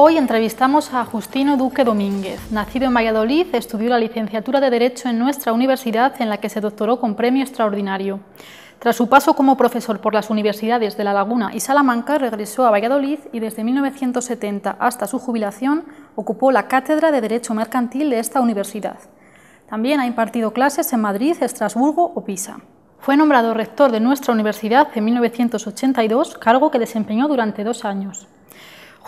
Hoy entrevistamos a Justino Duque Domínguez. Nacido en Valladolid, estudió la licenciatura de Derecho en nuestra universidad en la que se doctoró con premio extraordinario. Tras su paso como profesor por las universidades de La Laguna y Salamanca, regresó a Valladolid y desde 1970 hasta su jubilación ocupó la cátedra de Derecho Mercantil de esta universidad. También ha impartido clases en Madrid, Estrasburgo o Pisa. Fue nombrado rector de nuestra universidad en 1982, cargo que desempeñó durante dos años.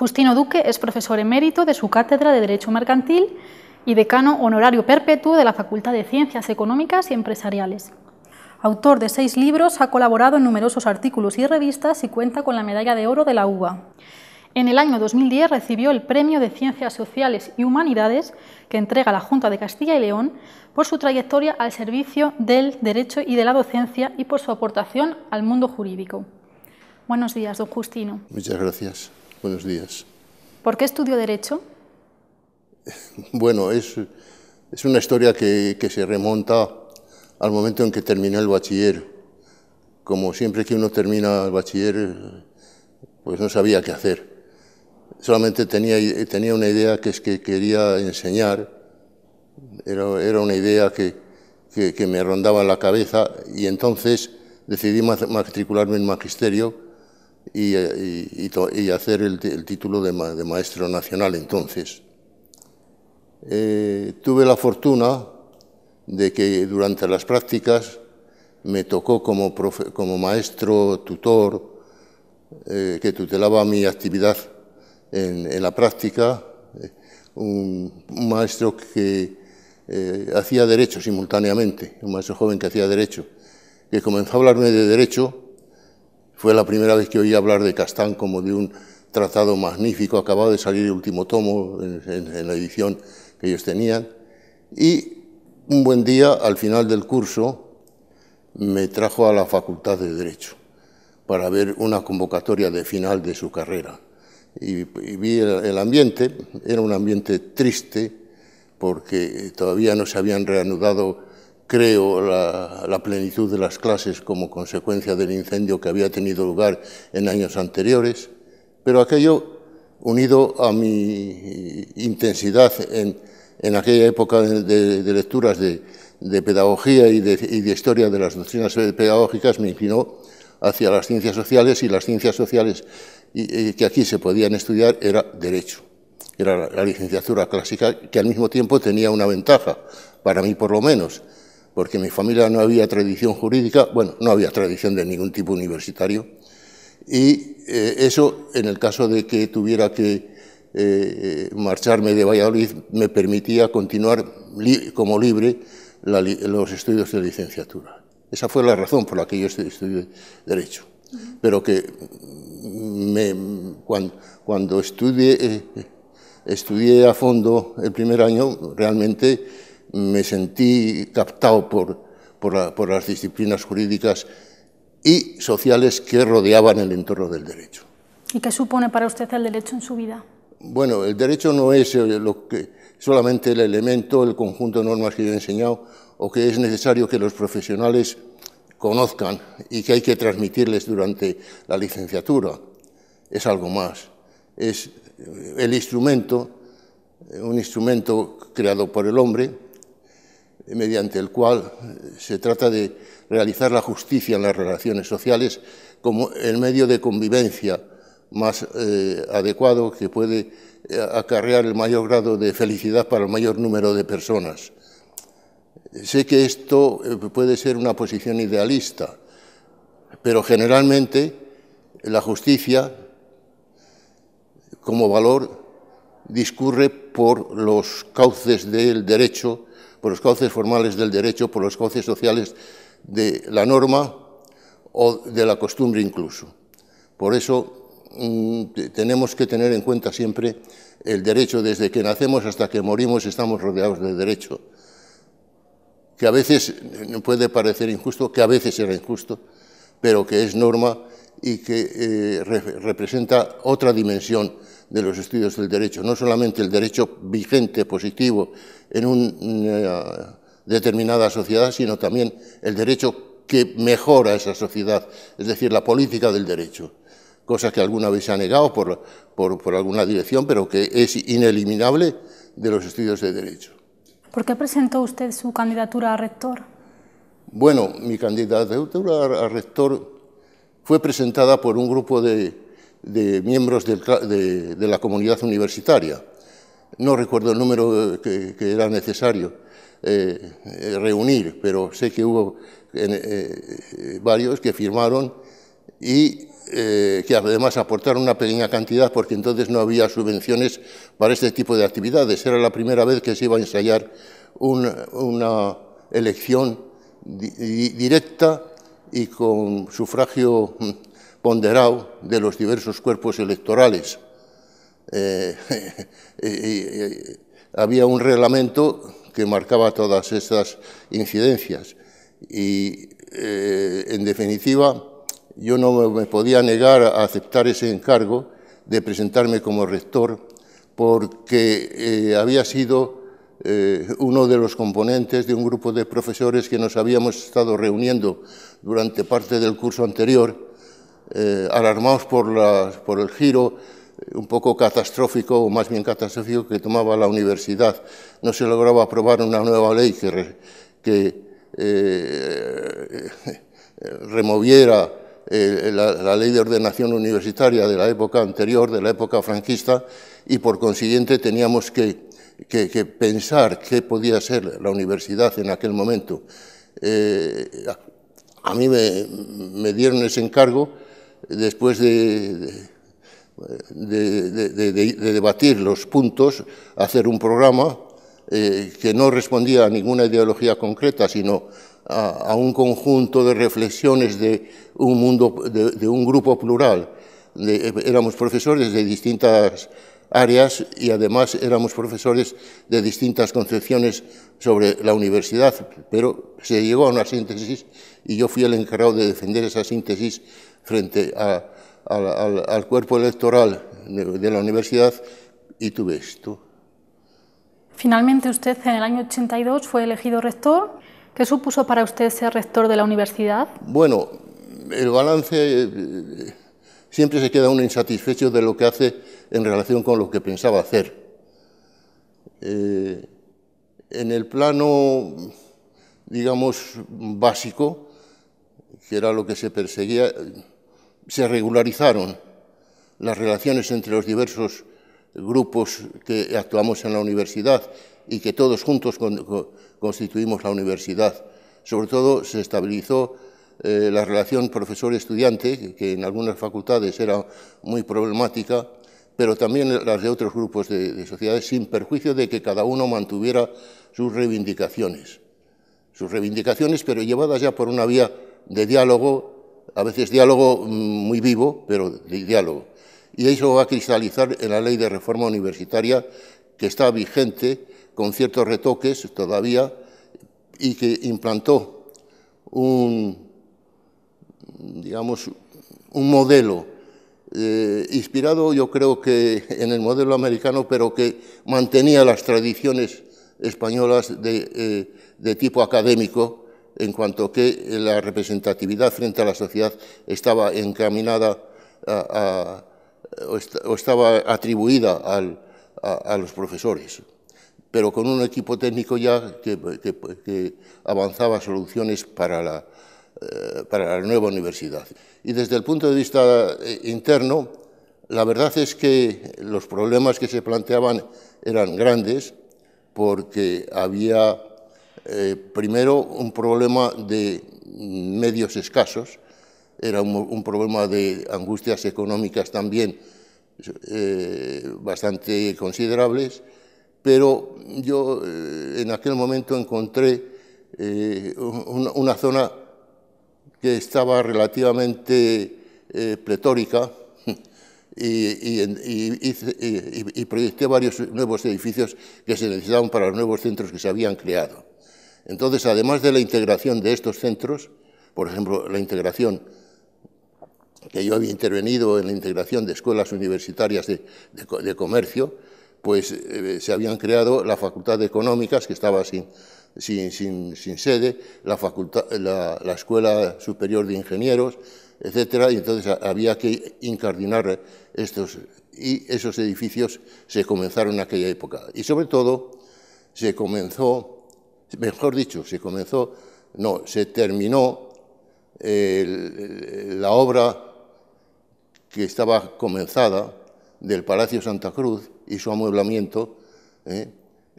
Justino Duque es profesor emérito de su cátedra de Derecho Mercantil y decano honorario perpetuo de la Facultad de Ciencias Económicas y Empresariales. Autor de seis libros, ha colaborado en numerosos artículos y revistas y cuenta con la medalla de oro de la UBA. En el año 2010 recibió el Premio de Ciencias Sociales y Humanidades que entrega la Junta de Castilla y León por su trayectoria al servicio del derecho y de la docencia y por su aportación al mundo jurídico. Buenos días, don Justino. Muchas gracias. Buenos días. ¿Por qué estudió Derecho? Bueno, es, una historia que, se remonta al momento en que terminé el bachiller. Como siempre que uno termina el bachiller, pues no sabía qué hacer. Solamente tenía, una idea que es que quería enseñar. Era, una idea que, me rondaba en la cabeza y entonces decidí matricularme en magisterio y, y, y hacer el, el título de, maestro nacional entonces. Eh, tuve la fortuna de que durante las prácticas me tocó como, como maestro tutor eh, que tutelaba mi actividad en, en la práctica, eh, un, un maestro que eh, hacía derecho simultáneamente, un maestro joven que hacía derecho, que comenzó a hablarme de derecho fue la primera vez que oí hablar de Castán como de un tratado magnífico, acabado de salir el último tomo en, la edición que ellos tenían. Y un buen día, al final del curso, me trajo a la Facultad de Derecho para ver una convocatoria de final de su carrera. Y, vi el, ambiente, era un ambiente triste porque todavía no se habían reanudado creo, la, plenitud de las clases como consecuencia del incendio que había tenido lugar en años anteriores, pero aquello, unido a mi intensidad en, en aquella época de, lecturas de, pedagogía y de, historia de las doctrinas pedagógicas, me inclinó hacia las ciencias sociales y las ciencias sociales y eh, que aquí se podían estudiar era derecho era la licenciatura clásica, que al mismo tiempo tenía una ventaja, para mí por lo menos, porque mi familia no había tradición jurídica, bueno, no había tradición de ningún tipo universitario, y eh, eso en el caso de que tuviera que eh, eh, marcharme de Valladolid me permitía continuar como libre los estudios de licenciatura. Esa fue la razón por la que yo estudié Derecho. Pero que mm, me, cuando, estudié, estudié a fondo el primer año, realmente me sentí captado por, por, las disciplinas jurídicas y sociales que rodeaban el entorno del derecho. ¿Y qué supone para usted el derecho en su vida? Bueno, el derecho no es eh, lo que, solamente el elemento, el conjunto de normas que yo he enseñado o que es necesario que los profesionales conozcan y que hay que transmitirles durante la licenciatura. Es algo más. Es eh, el instrumento, eh, un instrumento creado por el hombre mediante el cual eh, se trata de realizar la justicia en las relaciones sociales como el medio de convivencia más eh, adecuado que puede eh, acarrear el mayor grado de felicidad para el mayor número de personas. Sé que esto puede ser una posición idealista, pero generalmente la justicia como valor discurre por los cauces del derecho por los cauces formales del derecho, por los cauces sociales de la norma o de la costumbre incluso. Por eso mm, tenemos que tener en cuenta siempre el derecho. Desde que nacemos hasta que morimos estamos rodeados de derecho, que a veces puede parecer injusto, que a veces era injusto, pero que es norma y que eh, representa otra dimensión de los estudios del derecho, no solamente el derecho vigente, positivo, en una eh, determinada sociedad, sino también el derecho que mejora esa sociedad, es decir, la política del derecho, cosa que alguna vez se ha negado por, por, alguna dirección, pero que es ineliminable de los estudios de derecho. ¿Por qué presentó usted su candidatura a rector? Bueno, mi candidatura a rector fue presentada por un grupo de, de miembros de, la comunidad universitaria. No recuerdo el número que, era necesario eh, eh, reunir, pero sé que hubo eh, varios que firmaron y que además aportaron una pequeña cantidad porque entonces no había subvenciones para este tipo de actividades. Era la primera vez que se iba a ensayar una, elección directa y con sufragio mm, ponderado de los diversos cuerpos electorales. Eh, había un reglamento que marcaba todas estas incidencias y, eh, en definitiva, yo no me podía negar a aceptar ese encargo de presentarme como rector porque eh, había sido uno de los componentes de un grupo de profesores que nos habíamos estado reuniendo durante parte del curso anterior eh, alarmados por, el giro eh, un poco catastrófico, o más bien catastrófico, que tomaba la universidad. No se lograba aprobar una nueva ley que, eh, removiera la, ley de ordenación universitaria de la época anterior, de la época franquista, y por consiguiente teníamos que, pensar qué podía ser la universidad en aquel momento. a mí me dieron ese encargo después de, de, debatir los puntos, hacer un programa eh, que no respondía a ninguna ideología concreta, sino a, a un conjunto de reflexiones de un, mundo, de, un grupo plural. éramos profesores de distintas áreas y además éramos profesores de distintas concepciones sobre la universidad, pero se llegó a una síntesis y yo fui el encargado de defender esa síntesis frente al cuerpo electoral de, la universidad y tuve esto. Finalmente usted en el año 82 fue elegido rector. ¿Qué supuso para usted ser rector de la universidad? Bueno, el balance eh, siempre se queda uno insatisfecho de lo que hace en relación con lo que pensaba hacer. Eh, en el plano, digamos, básico, que era lo que se perseguía, se regularizaron las relaciones entre los diversos grupos que actuamos en la universidad y que todos juntos constituimos la universidad. Sobre todo se estabilizó eh, la relación profesor-estudiante, que, en algunas facultades era muy problemática, pero también las de otros grupos de, de, sociedades, sin perjuicio de que cada uno mantuviera sus reivindicaciones. Sus reivindicaciones, pero llevadas ya por una vía de diálogo a veces diálogo mm, muy vivo, pero diálogo. Y eso va a cristalizar en la ley de reforma universitaria que está vigente con ciertos retoques todavía y que implantó un, digamos, un modelo eh, inspirado yo creo que en el modelo americano, pero que mantenía las tradiciones españolas de, eh, de tipo académico en cuanto que la representatividad frente a la sociedad estaba encaminada o, estaba atribuida a, los profesores, pero con un equipo técnico ya que, avanzaba soluciones eh, para la nueva universidad. Y desde el punto de vista eh, interno, la verdad es que los problemas que se planteaban eran grandes porque había eh, primero, un problema de medios escasos, era un, problema de angustias económicas también eh, bastante considerables, pero yo eh, en aquel momento encontré una, zona que estaba relativamente pletórica, y, y, proyecté varios nuevos edificios que se necesitaban para los nuevos centros que se habían creado. Entonces, además de la integración de estos centros, por ejemplo, la integración que yo había intervenido en la integración de escuelas universitarias de, comercio, pues eh, se habían creado la Facultad de Económicas, que estaba sin, sede, la, Escuela Superior de Ingenieros, etcétera, y entonces había que incardinar estos, y esos edificios se comenzaron en aquella época. Y sobre todo, se comenzó mejor dicho, se comenzó, no, se terminó la obra que estaba comenzada del Palacio Santa Cruz y su amueblamiento, ¿eh?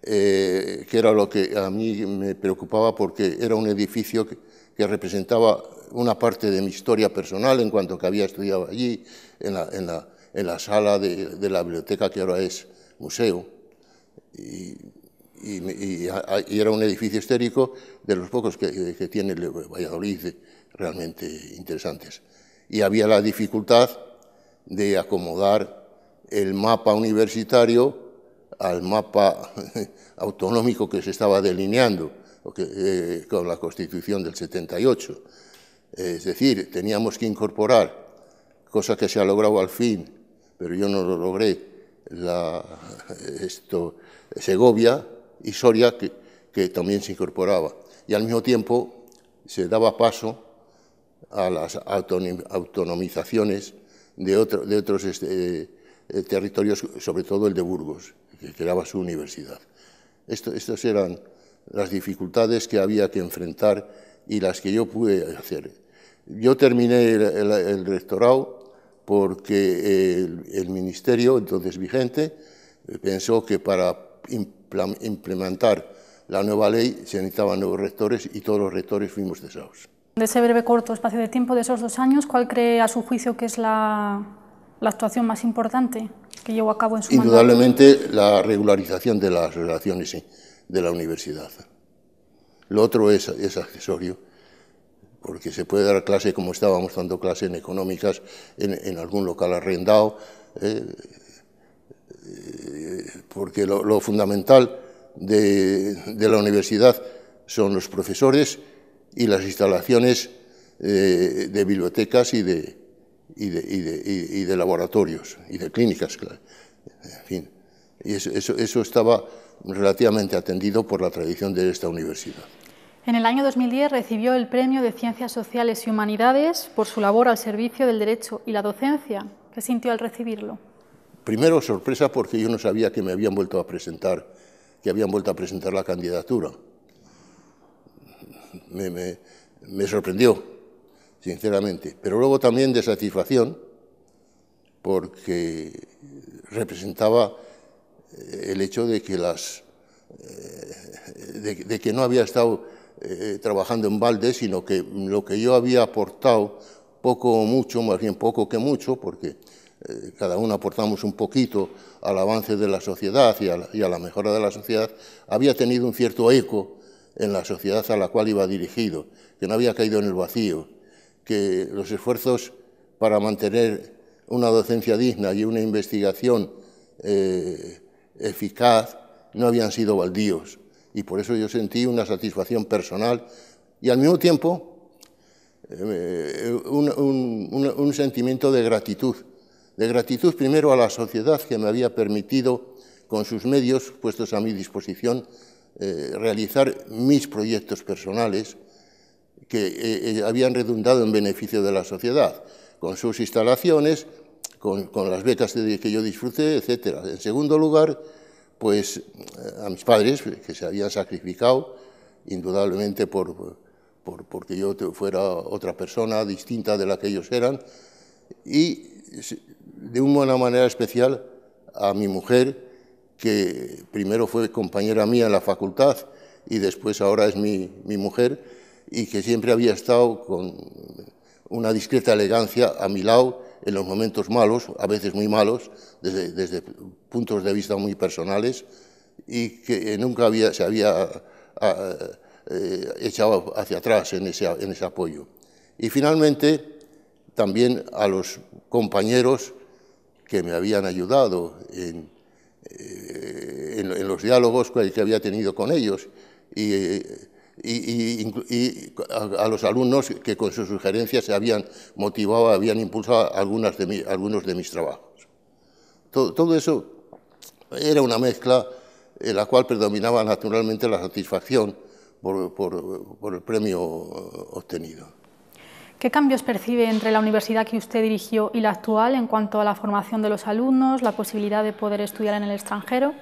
Eh, que era lo que a mí me preocupaba porque era un edificio que, representaba una parte de mi historia personal en cuanto que había estudiado allí, en la, sala de, de, la biblioteca que ahora es museo. Y, y, era un edificio histérico de los pocos que, tiene Valladolid realmente interesantes. Y había la dificultad de acomodar el mapa universitario al mapa autonómico que se estaba delineando eh, con la Constitución del 78. Es decir, teníamos que incorporar, cosa que se ha logrado al fin, pero yo no lo logré, la, esto, Segovia, y Soria, que, que también se incorporaba. Y al mismo tiempo se daba paso a las autonomizaciones de, de otros este, eh, eh, territorios, sobre todo el de Burgos, que creaba su universidad. Esto, estas eran las dificultades que había que enfrentar y las que yo pude hacer. Yo terminé el, rectorado porque el, el, ministerio, entonces vigente, pensó que para implementar la nueva ley se necesitaban nuevos rectores y todos los rectores fuimos cesados. De ese breve corto espacio de tiempo, de esos dos años, ¿cuál cree a su juicio que es la, actuación más importante que llevó a cabo en su Indudablemente la regularización de las relaciones de la universidad. Lo otro es, es accesorio, porque se puede dar clase como estábamos dando clase en económicas en, algún local arrendado, eh, eh, porque lo, fundamental de, la universidad son los profesores y las instalaciones eh, de bibliotecas y de, y, de, laboratorios y de clínicas. En fin, y eso, eso estaba relativamente atendido por la tradición de esta universidad. En el año 2010 recibió el Premio de Ciencias Sociales y Humanidades por su labor al servicio del derecho y la docencia. ¿Qué sintió al recibirlo? Primero, sorpresa porque yo no sabía que me habían vuelto a presentar, que habían vuelto a presentar la candidatura. Me, sorprendió, sinceramente. Pero luego también de satisfacción porque representaba eh, el hecho de que las eh, de, que no había estado eh, trabajando en balde, sino que lo que yo había aportado, poco o mucho, más bien poco que mucho, porque eh, cada uno aportamos un poquito al avance de la sociedad y a la, mejora de la sociedad, había tenido un cierto eco en la sociedad a la cual iba dirigido, que no había caído en el vacío, que los esfuerzos para mantener una docencia digna y una investigación eh, eficaz no habían sido baldíos. Y por eso yo sentí una satisfacción personal y al mismo tiempo eh, un sentimiento de gratitud de gratitud primero a la sociedad que me había permitido, con sus medios puestos a mi disposición, eh, realizar mis proyectos personales que eh, eh, habían redundado en beneficio de la sociedad, con sus instalaciones, con, las becas de, que yo disfruté, etc. En segundo lugar, pues a mis padres, que se habían sacrificado, indudablemente por, por, porque yo fuera otra persona distinta de la que ellos eran, y de una manera especial a mi mujer, que primero fue compañera mía en la facultad y después ahora es mi, mujer, y que siempre había estado con una discreta elegancia a mi lado en los momentos malos, a veces muy malos, desde, desde puntos de vista muy personales, y que nunca había, se había eh, echado hacia atrás en ese, en ese apoyo. Y finalmente, también a los compañeros que me habían ayudado en, eh, los diálogos que había tenido con ellos y, a, los alumnos que con sus sugerencias se habían motivado, habían impulsado algunos de mis trabajos. Todo, eso era una mezcla en la cual predominaba naturalmente la satisfacción por el premio obtenido. ¿Qué cambios percibe entre la universidad que usted dirigió y la actual en cuanto a la formación de los alumnos, la posibilidad de poder estudiar en el extranjero?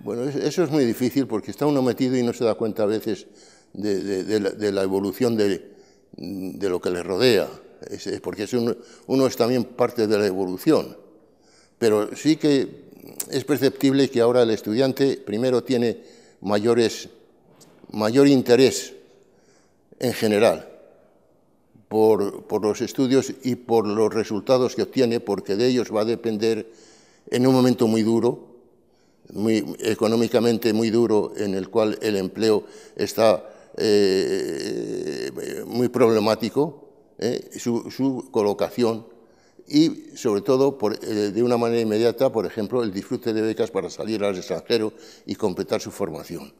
Bueno, eso es muy difícil porque está uno metido y no se da cuenta a veces de, la, evolución de, lo que le rodea, porque uno es también parte de la evolución. Pero sí que es perceptible que ahora el estudiante primero tiene mayor interés en general por, los estudios y por los resultados que obtiene, porque de ellos va a depender en un momento muy duro, muy, económicamente muy duro, en el cual el empleo está eh, muy problemático, eh, su, colocación y, sobre todo, eh, de una manera inmediata, por ejemplo, el disfrute de becas para salir al extranjero y completar su formación.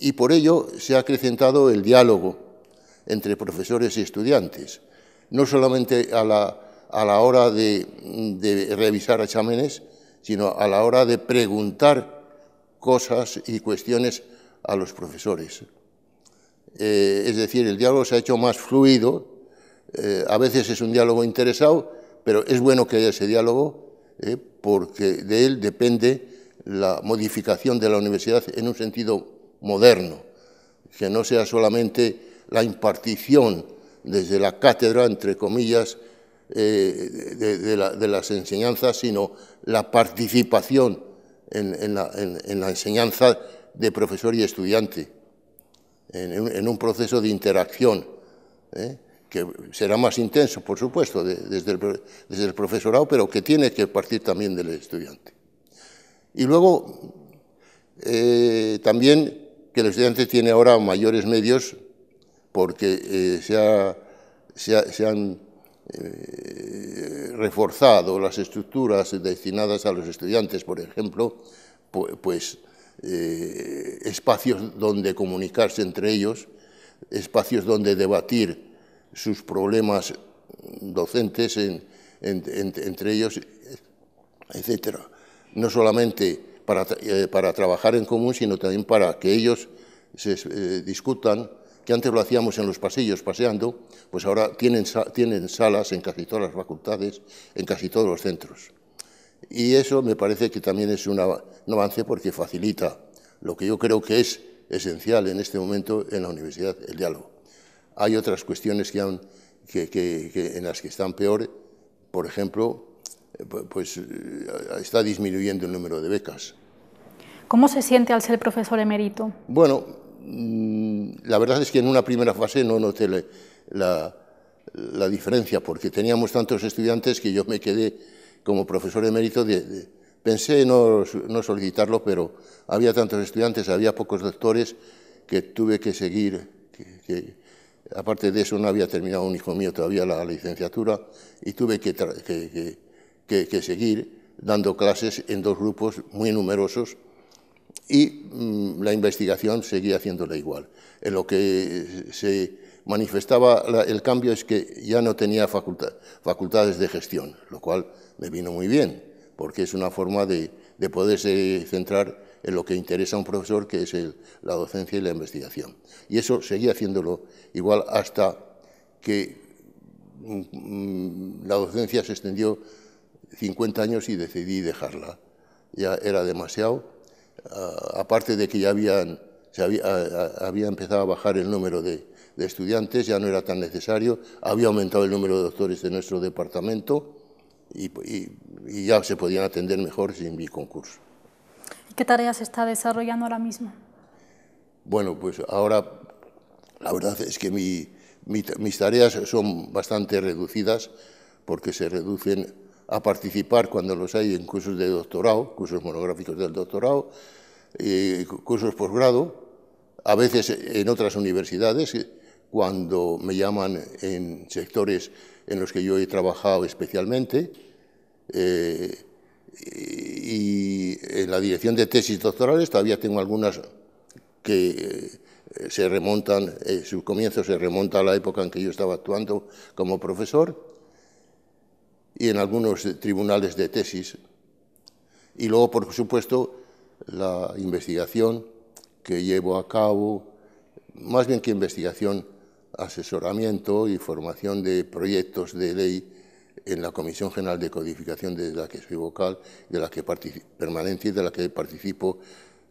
Y por ello se ha acrecentado el diálogo entre profesores y estudiantes, no solamente a la, a la hora de, revisar exámenes, sino a la hora de preguntar cosas y cuestiones a los profesores. Eh, es decir, el diálogo se ha hecho más fluido, eh, a veces es un diálogo interesado, pero es bueno que haya ese diálogo eh, porque de él depende la modificación de la universidad en un sentido moderno, que no sea solamente la impartición desde la cátedra, entre comillas, eh, de, las enseñanzas, sino la participación en, la, enseñanza de profesor y estudiante, en, un proceso de interacción, ¿eh? que será más intenso, por supuesto, desde, el, profesorado, pero que tiene que partir también del estudiante. Y luego, eh, también que el estudiante tiene ahora mayores medios porque eh, se, han eh, reforzado las estructuras destinadas a los estudiantes, por ejemplo, pues eh, espacios donde comunicarse entre ellos, espacios donde debatir sus problemas docentes entre ellos, etc. No solamente para, trabajar en común, sino también para que ellos se discutan que antes lo hacíamos en los pasillos paseando, pues ahora tienen, tienen salas en casi todas las facultades, en casi todos los centros. Y eso me parece que también es una, un avance porque facilita lo que yo creo que es esencial en este momento en la universidad, el diálogo. Hay otras cuestiones que, han, que, en las que están peor, por ejemplo, eh, pues eh, está disminuyendo el número de becas. ¿Cómo se siente al ser profesor emérito? Bueno, Mm, la verdad es que en una primera fase no noté la, diferencia, porque teníamos tantos estudiantes que yo me quedé como profesor emérito. De, de, pensé no, solicitarlo, pero había tantos estudiantes, había pocos doctores que tuve que seguir. aparte de eso, no había terminado un hijo mío todavía la licenciatura y tuve que seguir dando clases en dos grupos muy numerosos y mm, la investigación seguía haciéndola igual. En lo que se manifestaba el cambio es que ya no tenía facultades de gestión, lo cual me vino muy bien, porque es una forma de, poderse centrar en lo que interesa a un profesor, que es la docencia y la investigación. Y eso seguía haciéndolo igual hasta que mm, mm, la docencia se extendió 50 años y decidí dejarla. Ya era demasiado Ah, aparte de que ya ah, ah, había, empezado a bajar el número de, estudiantes, ya no era tan necesario, había aumentado el número de doctores de nuestro departamento y, ya se podían atender mejor sin mi y ¿Qué tareas está desarrollando ahora mismo? Bueno, pues ahora la verdad es que mis tareas son bastante reducidas porque se reducen a participar cuando los hay en cursos de doctorado, cursos monográficos del doctorado, cursos posgrado, a veces en otras universidades, cuando me llaman en sectores en los que yo he trabajado especialmente, eh, y en la dirección de tesis doctorales todavía tengo algunas que eh, se remontan, eh, su comienzo se remonta a la época en que yo estaba actuando como profesor, y en algunos tribunales de tesis. Y luego, por supuesto, la investigación que llevo a cabo, más bien que investigación, asesoramiento y formación de proyectos de ley en la Comisión General de Codificación de la que soy vocal, de la que permanente y de la que participo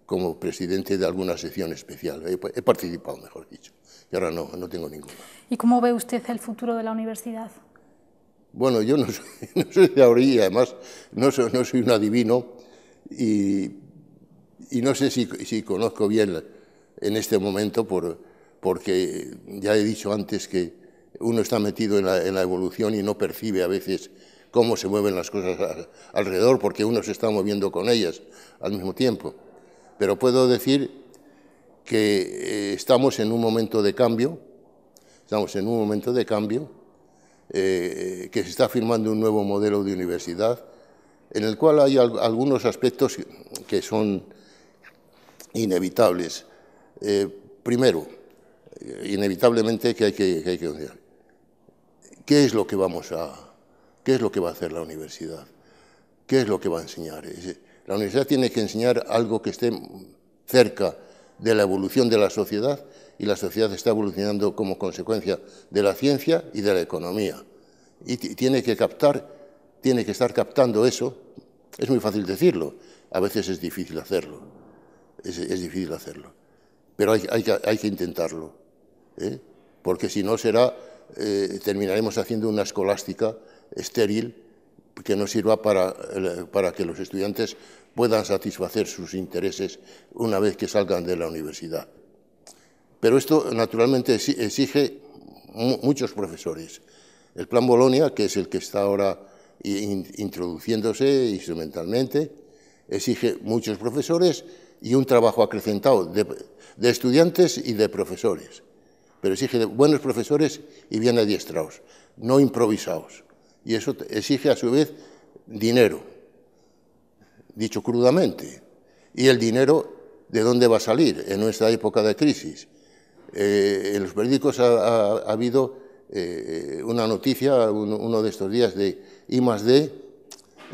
como presidente de alguna sección especial. He, he participado, mejor dicho, y ahora no, no tengo ninguna. ¿Y cómo ve usted el futuro de la universidad? Bueno, yo no soy, no de además no soy, un adivino y, no sé si, conozco bien en este momento porque ya he dicho antes que uno está metido en la, evolución y no percibe a veces cómo se mueven las cosas alrededor porque uno se está moviendo con ellas al mismo tiempo. Pero puedo decir que eh, estamos en un momento de cambio, estamos en un momento de cambio eh, que se está firmando un nuevo modelo de universidad, en el cual hay algunos aspectos que son inevitables. Eh, primero, inevitablemente que hay que, ¿qué es lo que vamos a, qué es lo que va a hacer la universidad? ¿Qué es lo que va a enseñar? La universidad tiene que enseñar algo que esté cerca de la evolución de la sociedad y la sociedad está evolucionando como consecuencia de la ciencia y de la economía. Y tiene que captar, tiene que estar captando eso. Es muy fácil decirlo, a veces es difícil hacerlo. Es, difícil hacerlo. Pero hay, que, intentarlo. ¿eh? Porque si no será, eh, terminaremos haciendo una escolástica estéril que no sirva para que los estudiantes puedan satisfacer sus intereses una vez que salgan de la universidad. Pero esto naturalmente exige muchos profesores. El plan Bolonia, que es el que está ahora introduciéndose instrumentalmente, exige muchos profesores y un trabajo acrecentado de, estudiantes y de profesores. Pero exige buenos profesores y bien adiestrados, no improvisados. Y eso exige a su vez dinero, dicho crudamente. Y el dinero, ¿de dónde va a salir en nuestra época de crisis? Eh, en los periódicos ha, habido eh, una noticia, uno, de estos días, de I más D,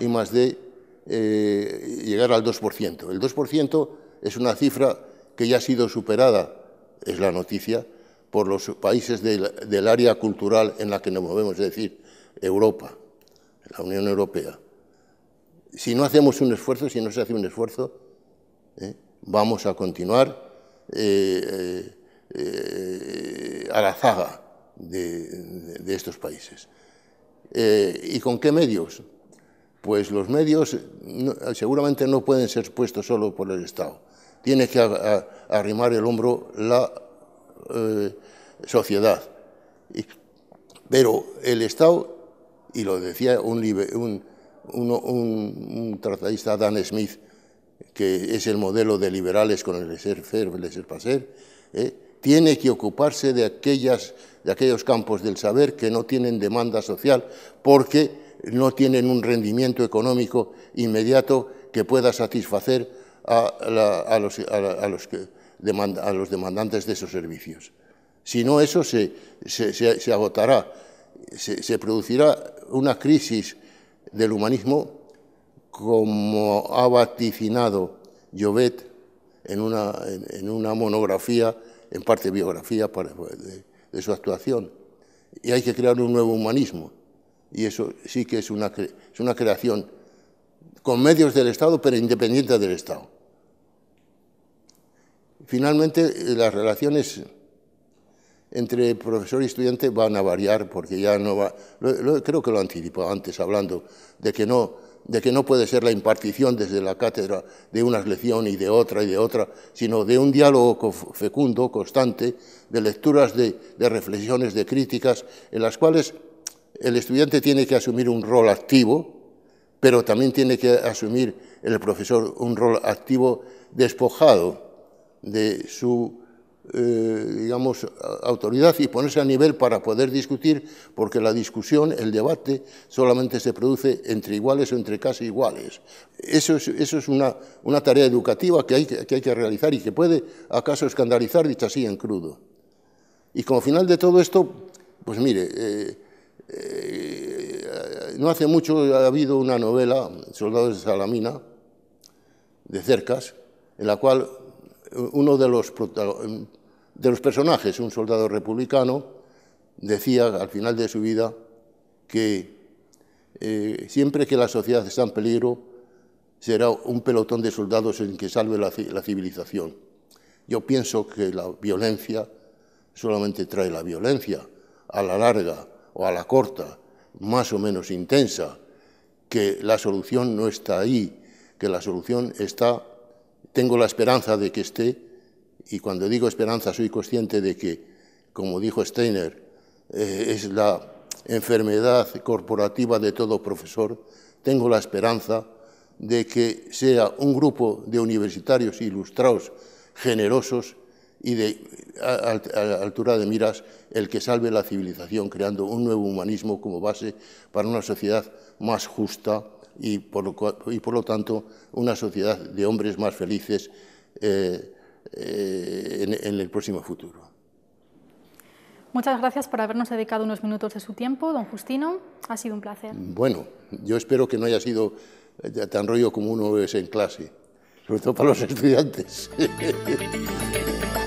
I más D eh, llegar al 2%. El 2% es una cifra que ya ha sido superada, es la noticia, por los países del, área cultural en la que nos movemos, es decir, Europa, la Unión Europea. Si no hacemos un esfuerzo, si no se hace un esfuerzo, vamos a continuar eh, a la zaga de, estos países. Eh, ¿Y con qué medios? Pues los medios seguramente no pueden ser puestos solo por el Estado. Tiene que arrimar el hombro la eh, sociedad. pero el Estado, y lo decía un, un, un, tratadista, Dan Smith, que es el modelo de liberales con el ser o el ser paser tiene que ocuparse de, aquellas, de aquellos campos del saber que no tienen demanda social porque no tienen un rendimiento económico inmediato que pueda satisfacer a, los, demandantes de esos servicios. Si no, eso se, agotará, se, producirá una crisis del humanismo como ha vaticinado Llobet en una monografía en parte biografía de, su actuación. Y hay que crear un nuevo humanismo. Y eso sí que es una, es una creación con medios del Estado, pero independiente del Estado. Finalmente, eh, las relaciones entre profesor y estudiante van a variar porque ya no va... creo que lo anticipo antes hablando de que no de que no puede ser la impartición desde la cátedra de una lección y de otra y de otra, sino de un diálogo fecundo, constante, de lecturas, de, de reflexiones, de críticas, en las cuales el estudiante tiene que asumir un rol activo, pero también tiene que asumir el profesor un rol activo despojado de su eh, digamos, autoridad y ponerse a nivel para poder discutir, porque la discusión, el debate, solamente se produce entre iguales o entre casi iguales. Eso es, eso es una, tarea educativa que hay que, realizar y que puede acaso escandalizar dicha así en crudo. Y como final de todo esto, pues mire, eh, eh, no hace mucho ha habido una novela, Soldados de Salamina, de Cercas, en la cual uno de los protagonistas de los personajes, un soldado republicano decía al final de su vida que eh, siempre que la sociedad está en peligro, será un pelotón de soldados en que salve la civilización. Yo pienso que la violencia solamente trae la violencia, a la larga o a la corta, más o menos intensa, que la solución no está ahí, que la solución está, tengo la esperanza de que esté y cuando digo esperanza soy consciente de que, como dijo Steiner, eh, es la enfermedad corporativa de todo profesor, tengo la esperanza de que sea un grupo de universitarios ilustrados, generosos y de altura de miras el que salve la civilización, creando un nuevo humanismo como base para una sociedad más justa y por lo, tanto una sociedad de hombres más felices. Eh, eh, en el próximo futuro. Muchas gracias por habernos dedicado unos minutos de su tiempo, don Justino. Ha sido un placer. Bueno, yo espero que no haya sido eh, tan rollo como uno es en clase, sobre todo para los estudiantes.